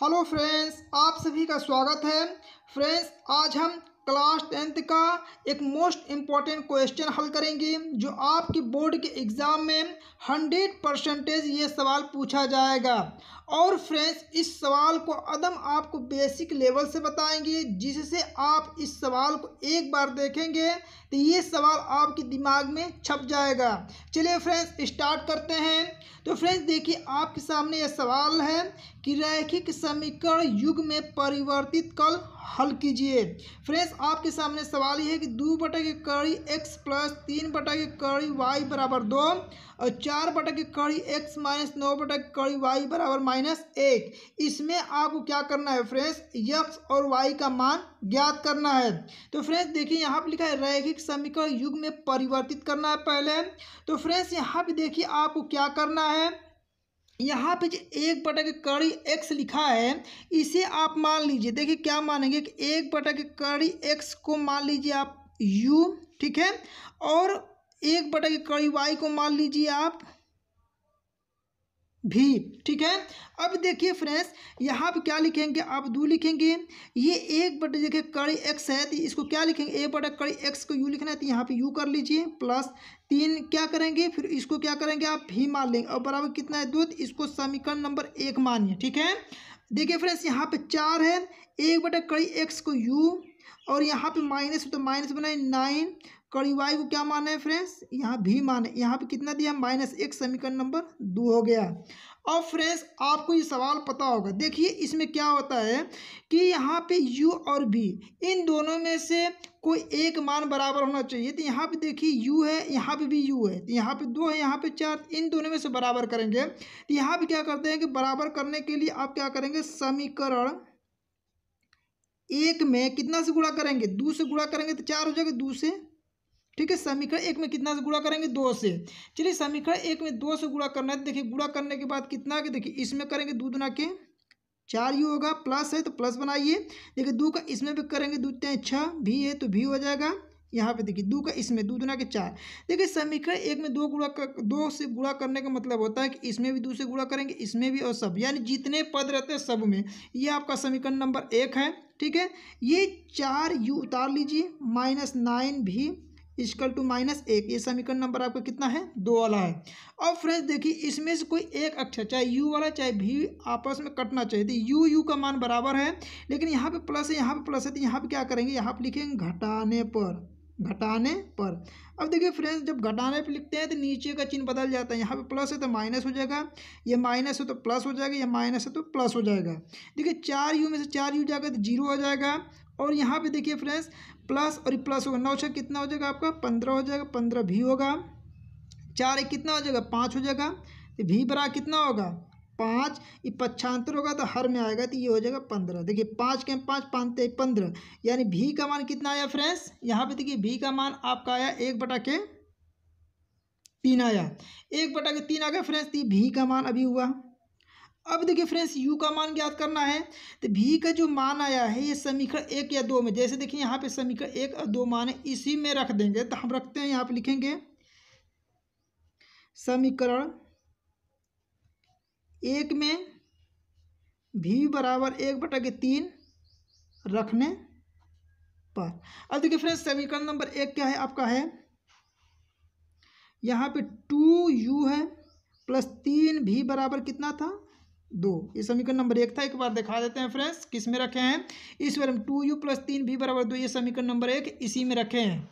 hello friends आप सभी का स्वागत है फ्रेंड्स आज हम क्लास टेंथ का एक मोस्ट इम्पॉर्टेंट क्वेश्चन हल करेंगे जो आपके बोर्ड के एग्ज़ाम में हंड्रेड परसेंटेज ये सवाल पूछा जाएगा और फ्रेंड्स इस सवाल को अदम आपको बेसिक लेवल से बताएंगे जिससे आप इस सवाल को एक बार देखेंगे तो ये सवाल आपके दिमाग में छप जाएगा चलिए फ्रेंड्स स्टार्ट करते हैं तो फ्रेंड्स देखिए आपके सामने यह सवाल है कि रैखिक समीकरण युग में परिवर्तित कल हल कीजिए फ्रेंड्स आपके सामने सवाल ये है कि दो बटा के कड़ी एक्स प्लस तीन बटा के कड़ी वाई बराबर दो और चार बटा के कड़ी एक्स माइनस नौ बटा के कड़ी वाई बराबर माइनस एक इसमें आपको क्या करना है फ्रेंड्स यक्स और वाई का मान ज्ञात करना है तो फ्रेंड्स देखिए यहाँ पर लिखा है रैखिक समीकरण युग में परिवर्तित करना है पहले तो फ्रेंड्स यहाँ पर देखिए आपको क्या करना है यहाँ पे जो एक बटा के कड़ी एक्स लिखा है इसे आप मान लीजिए देखिए क्या मानेंगे कि एक बटा के कड़ी एक्स को मान लीजिए आप यू ठीक है और एक बटा के कड़ी वाई को मान लीजिए आप भी ठीक है अब देखिए फ्रेंड्स यहाँ पे क्या लिखेंगे आप दू लिखेंगे ये एक बटे देखिए कड़ी एक्स है तो इसको क्या लिखेंगे ए बटे कड़ी एक्स को यू लिखना है तो यहाँ पे यू कर लीजिए प्लस तीन क्या करेंगे फिर इसको क्या करेंगे आप भी मान लेंगे और बराबर कितना है दो तो इसको समीकरण नंबर एक मानिए ठीक है देखिए फ्रेंड्स यहाँ पे चार है एक बटे कड़ी एक्स को यू और यहाँ पे माइनस तो माइनस बनाए नाइन कड़ी वाई को क्या माने फ्रेंड्स यहाँ भी माने यहाँ पे कितना दिया माइनस एक समीकरण नंबर दो हो गया अब फ्रेंड्स आपको ये सवाल पता होगा देखिए इसमें क्या होता है कि यहाँ पे यू और बी इन दोनों में से कोई एक मान बराबर होना चाहिए तो यहाँ पे देखिए यू है यहाँ पे भी यू है तो यहाँ पे दो है यहाँ पे चार इन दोनों में से बराबर करेंगे तो यहाँ पर क्या करते हैं कि बराबर करने के लिए आप क्या करेंगे समीकरण एक में कितना से गुणा करेंगे दो से गुणा करेंगे तो चार हो जाएगा दो से ठीक है समीकरण एक में कितना से गुणा करेंगे दो से चलिए समीकरण एक में दो से गुणा करना है देखिए गुणा करने के बाद कितना के देखिए इसमें करेंगे दो दुना के चार यू होगा प्लस है तो प्लस बनाइए देखिए दो का इसमें भी करेंगे दो तीन छः भी है तो भी हो जाएगा यहाँ पे देखिए दो का इसमें दो दुना के चार देखिए समीकरण एक में दो गुणा कर दो से गुणा करने का मतलब होता है कि इसमें भी दो से गुणा करेंगे इसमें भी और सब यानी जितने पद रहते हैं सब में ये आपका समीकरण नंबर एक है ठीक है ये चार यू उतार लीजिए माइनस नाइन भी इसकल टू माइनस एक ये समीकरण नंबर आपका कितना है दो वाला है अब फ्रेंड्स देखिए इसमें से कोई एक अक्षर चाहे यू वाला चाहे भी आपस में कटना चाहिए तो यू यू का मान बराबर है लेकिन यहाँ पे प्लस है यहाँ पे प्लस है तो यहाँ पे क्या करेंगे यहाँ पे लिखेंगे घटाने पर घटाने पर अब देखिए फ्रेंड्स जब घटाने पर लिखते हैं तो नीचे का चिन्ह बदल जाता है यहाँ पे प्लस है तो माइनस हो जाएगा ये माइनस है तो प्लस हो जाएगा या माइनस है तो प्लस हो जाएगा देखिए चार यू में से चार यू जाएगा तो जीरो हो जाएगा और यहाँ पे देखिए फ्रेंड्स प्लस और प्लस होगा नौ छः कितना हो जाएगा आपका पंद्रह हो जाएगा पंद्रह भी होगा चार एक कितना हो जाएगा पाँच हो जाएगा तो भी बरा कितना होगा पाँच ये पच्छांतर होगा तो हर में आएगा तो ये हो जाएगा पंद्रह देखिए पाँच के पाँच पाँच पंद्रह यानी भी का मान कितना आया फ्रेंड्स यहाँ पे देखिए भी का मान आपका आया एक बटा के तीन आया एक बटा के तीन आ गया फ्रेंड्स तो भी का मान अभी हुआ अब देखिए फ्रेंड्स यू का मान ज्ञात करना है तो भी का जो मान आया है ये समीकरण एक या दो में जैसे देखिए यहाँ पे समीकरण एक और दो मान है इसी में रख देंगे तो हम रखते हैं यहाँ पे लिखेंगे समीकरण एक में भी बराबर एक बटा के तीन रखने पर अब देखिए फ्रेंड्स समीकरण नंबर एक क्या है आपका है यहाँ पे टू यू है प्लस तीन भी बराबर कितना था दो ये समीकरण नंबर एक था एक बार दिखा देते हैं फ्रेंड्स किस में रखे हैं इस बार हम टू यू प्लस तीन भी बराबर दो ये समीकरण नंबर एक इसी में रखे हैं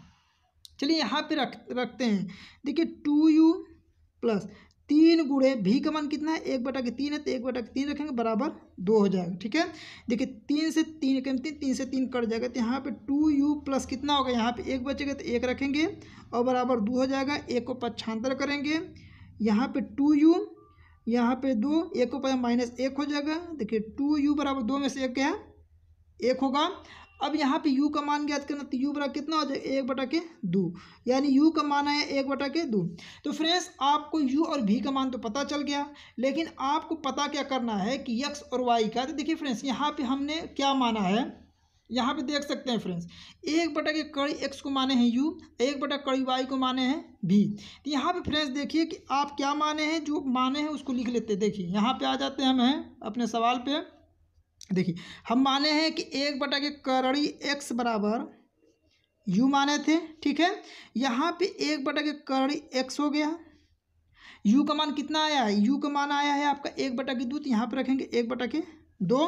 चलिए यहाँ पे रख रखते हैं देखिए टू यू प्लस तीन गुड़े भी का मान कितना है एक बटा के तीन है तो एक बटा के तीन रखेंगे बराबर दो हो जाएगा ठीक है देखिए तीन से तीन कम तीन तीन से तीन कट जाएगा तो यहाँ पे टू यू प्लस कितना होगा यहाँ पे एक बचेगा तो एक रखेंगे और बराबर दो हो जाएगा एक को पक्षांतर करेंगे यहाँ पे टू यू यहाँ पे दो एक के ऊपर माइनस एक हो जाएगा देखिए टू यू बराबर दो में से एक क्या है एक होगा अब यहाँ पे u का मान ज्ञात करना तो u बराबर कितना हो जाएगा एक बटा के दो यानी u का मान है एक बटा के दो तो फ्रेंड्स आपको u और v का मान तो पता चल गया लेकिन आपको पता क्या करना है कि x और y का तो देखिए फ्रेंड्स यहाँ पे हमने क्या माना है यहाँ पे देख सकते हैं फ्रेंड्स एक बटा के कड़ी एक्स को माने हैं यू एक बटा कड़ी वाई को माने हैं भी तो यहाँ पे फ्रेंड्स देखिए कि आप क्या माने हैं जो माने हैं उसको लिख लेते हैं देखिए यहाँ पे आ जाते हैं हम हैं अपने सवाल पे देखिए हम माने हैं कि एक बटा के कड़ी एक्स बराबर यू माने थे ठीक है यहाँ पर एक बटा के कड़ी एक्स हो गया यू का मान कितना आया है यू का मान आया है आपका एक बटा के दूध तो यहाँ पर रखेंगे एक बटा के दो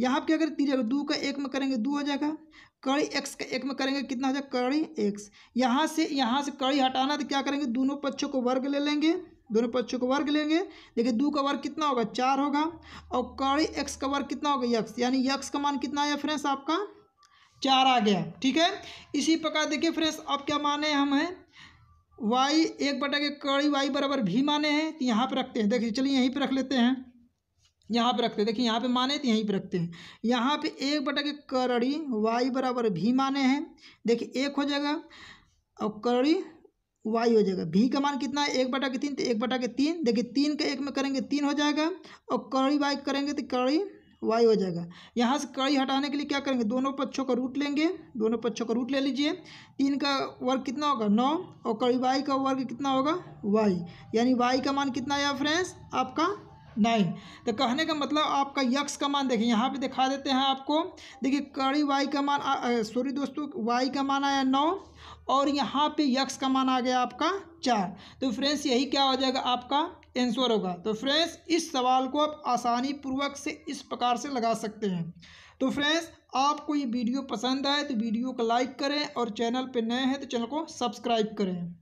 यहाँ पे क्या करें तीन दो का एक में करेंगे दो हो जाएगा कड़ी एक्स का एक में करेंगे कितना हो जाएगा कड़ी एक्स यहाँ से यहाँ से कड़ी हटाना तो क्या करेंगे दोनों पक्षों को वर्ग ले लेंगे दोनों पक्षों को वर्ग लेंगे देखिए दो का वर्ग कितना होगा चार होगा और कड़ी एक्स का वर्ग कितना होगा यक्स यानी यक्स का मान कितना आया फ्रेंड्स आपका चार आ गया ठीक है इसी प्रकार देखिए फ्रेंड्स अब क्या माने हम हैं वाई एक बटा के कड़ी वाई बराबर भी माने हैं तो यहाँ पर रखते हैं देखिए चलिए यहीं पर रख लेते हैं यहाँ पे रखते हैं देखिए यहाँ पे माने तो यहीं पे रखते हैं यहाँ पे एक बटा के करड़ी वाई बराबर भी माने हैं देखिए एक हो जाएगा और करड़ी वाई हो जाएगा भी का मान कितना है एक बटा के तीन तो एक बटा के तीन देखिए तीन का एक में करेंगे तीन हो जाएगा और कड़ी वाई करेंगे तो कड़ी वाई हो जाएगा यहाँ से कड़ी हटाने के लिए क्या करेंगे दोनों पक्षों का रूट लेंगे दोनों पक्षों का रूट ले लीजिए तीन का वर्ग कितना होगा नौ और कड़ी वाई का वर्ग कितना होगा वाई यानी वाई का मान कितना आया फ्रेंड्स आपका नाइन तो कहने का मतलब आपका यक्स का मान देखिए यहाँ पे दिखा देते हैं आपको देखिए कड़ी वाई का मान सॉरी दोस्तों वाई का मान आया नौ और यहाँ पे यक्स का मान आ गया आपका चार तो फ्रेंड्स यही क्या हो जाएगा आपका आंसर होगा तो फ्रेंड्स इस सवाल को आप आसानी पूर्वक से इस प्रकार से लगा सकते हैं तो फ्रेंड्स आपको ये वीडियो पसंद आए तो वीडियो को लाइक करें और चैनल पर नए हैं तो चैनल को सब्सक्राइब करें